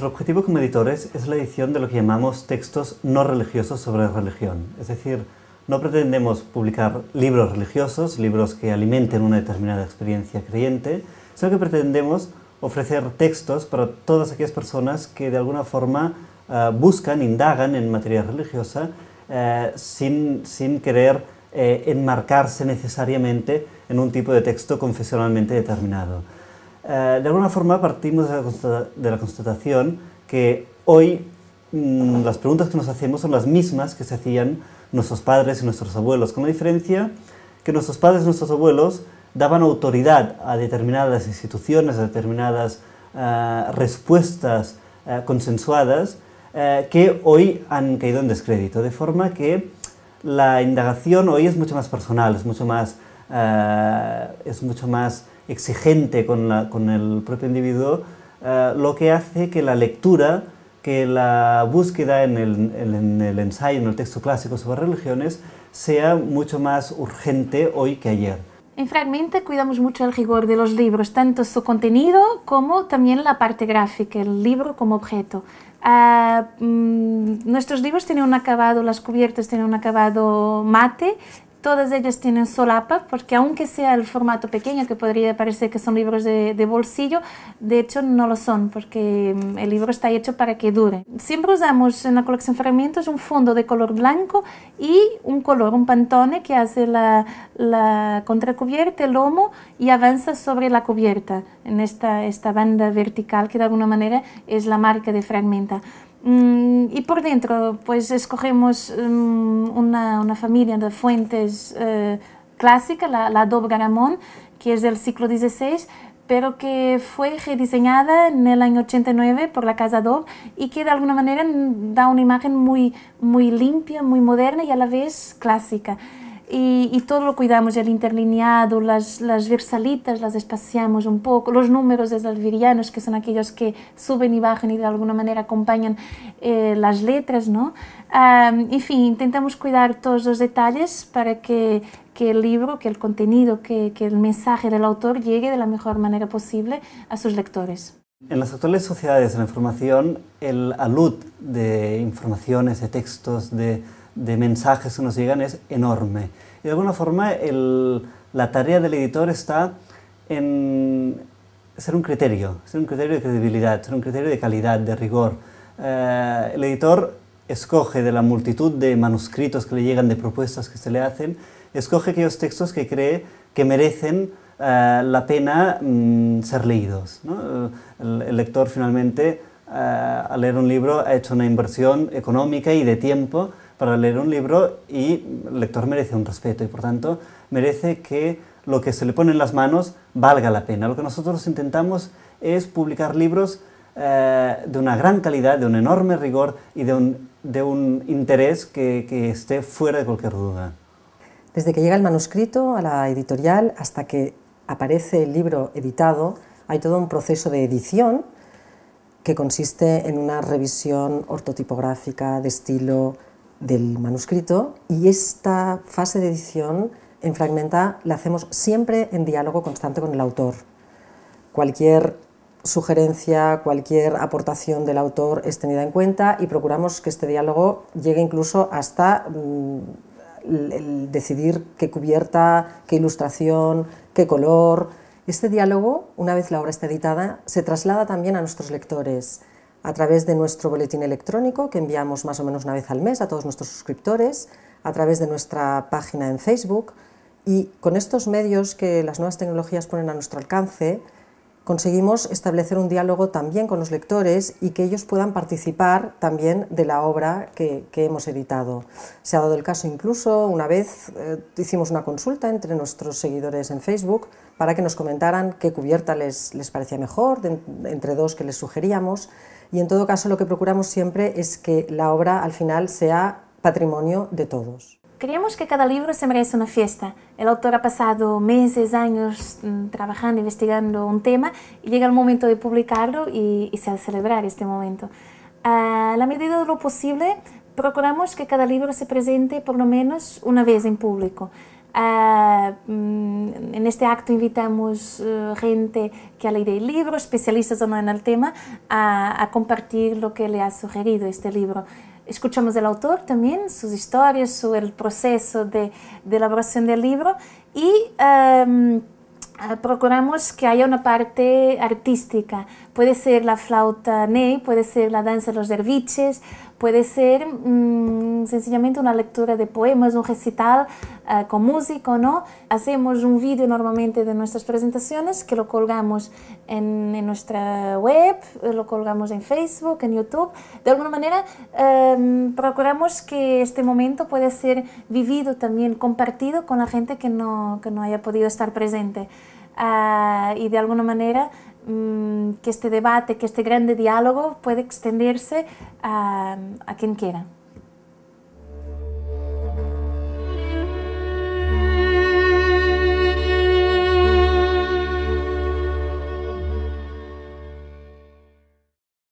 Nuestro objetivo como editores es la edición de lo que llamamos textos no religiosos sobre religión. Es decir, no pretendemos publicar libros religiosos, libros que alimenten una determinada experiencia creyente, sino que pretendemos ofrecer textos para todas aquellas personas que de alguna forma eh, buscan, indagan en materia religiosa eh, sin, sin, querer eh, enmarcarse necesariamente en un tipo de texto confesionalmente determinado. Eh, de alguna forma partimos de la, constatación que hoy mm, las preguntas que nos hacemos son las mismas que se hacían nuestros padres y nuestros abuelos, con la diferencia que nuestros padres y nuestros abuelos daban autoridad a determinadas instituciones, a determinadas eh, respuestas eh, consensuadas que hoy han caído en descrédito, de forma que la indagación hoy es mucho más personal, es mucho más, es mucho más exigente con, la, con el propio individuo, eh, lo que hace que la lectura, que la búsqueda en el, ensayo, en el texto clásico sobre religiones, sea mucho más urgente hoy que ayer. En Fragmenta cuidamos mucho el rigor de los libros, tanto su contenido como también la parte gráfica, el libro como objeto. Ah, mm, nuestros libros tienen un acabado, las cubiertas tienen un acabado mate Todas ellas tienen solapa porque aunque sea el formato pequeño que podría parecer que son libros de, bolsillo, de hecho no lo son porque mm, el libro está hecho para que dure. Siempre usamos en la colección Fragmentos un fondo de color blanco y un color, un pantone que hace la, la contracubierta, el lomo y avanza sobre la cubierta en esta, esta banda vertical que de alguna manera es la marca de Fragmenta. Mm, y por dentro, pues escogemos mm, una, una, familia de fuentes clásicas, eh, clásica, la, la Garamón, que es del siglo XVI, pero que fue rediseñada en el año 89 por la Casa Adobe y que de alguna manera da una imagen muy, muy limpia, muy moderna y a la vez clásica y, todo lo cuidamos, el interlineado, las, las versalitas las espaciamos un poco, los números de alvirianos que son aquellos que suben y bajan y de alguna manera acompañan eh, las letras, ¿no? en fin, intentamos cuidar todos los detalles para que, que el libro, que el contenido, que, que el mensaje del autor llegue de la mejor manera posible a sus lectores. En las actuales sociedades de la información, el alud de informaciones, de textos, de de mensajes que nos llegan es enorme. Y de alguna forma el, la tarea del editor está en ser un criterio, ser un criterio de credibilidad, ser un criterio de calidad, de rigor. Eh, el editor escoge de la multitud de manuscritos que le llegan, de propuestas que se le hacen, escoge aquellos textos que cree que merecen eh, la pena mm, ser leídos. El, lector finalmente eh, al leer un libro ha hecho una inversión económica y de tiempo para leer un libro y el lector merece un respeto y por tanto merece que lo que se le pone en las manos valga la pena. Lo que nosotros intentamos es publicar libros eh, de una gran calidad, de un enorme rigor y de un, interés que esté fuera de cualquier duda. Desde que llega el manuscrito a la editorial hasta que aparece el libro editado, hay todo un proceso de edición que consiste en una revisión ortotipográfica, de estilo, del manuscrito y esta fase de edición en Fragmenta la hacemos siempre en diálogo constante con el autor. Cualquier sugerencia, cualquier aportación del autor es tenida en cuenta y procuramos que este diálogo llegue incluso hasta mm, el decidir qué cubierta, qué ilustración, qué color. Este diálogo, una vez la obra está editada, se traslada también a nuestros lectores a través de nuestro boletín electrónico que enviamos más o menos una vez al mes a todos nuestros suscriptores, a través de nuestra página en Facebook y con estos medios que las nuevas tecnologías ponen a nuestro alcance, conseguimos establecer un diálogo también con los lectores y que ellos puedan participar también de la obra que, hemos editado. Se ha dado el caso incluso, una vez eh, hicimos una consulta entre nuestros seguidores en Facebook para que nos comentaran qué cubierta les, parecía mejor, entre dos que les sugeríamos, y en todo caso lo que procuramos siempre es que la obra al final sea patrimonio de todos. Creemos que cada libro se merece una fiesta. El autor ha pasado meses, años mm, trabajando, investigando un tema y llega el momento de publicarlo y, se ha celebrar este momento. A la medida de lo posible, procuramos que cada libro se presente por lo menos una vez en público. Mm, en este acto invitamos eh, gente que ha leído el libro, especialistas o no en el tema, a, a compartir lo que le ha sugerido este libro escuchamos al autor también, sus historias, su, el proceso de, elaboración del libro y em, eh, procuramos que haya una parte artística. Puede ser la flauta ney, puede ser la danza de los derviches, Puede ser mm, sencillamente una lectura de poemas, un recital eh, con con o ¿no? Hacemos un vídeo normalmente de nuestras presentaciones que lo colgamos en, nuestra web, lo colgamos en Facebook, en YouTube. De alguna manera em, procuramos que este momento pueda ser vivido también, compartido con la gente que no, que no haya podido estar presente. Ah, y de alguna manera mm, que este debate, que este grande diálogo puede extenderse ah, a quien quiera.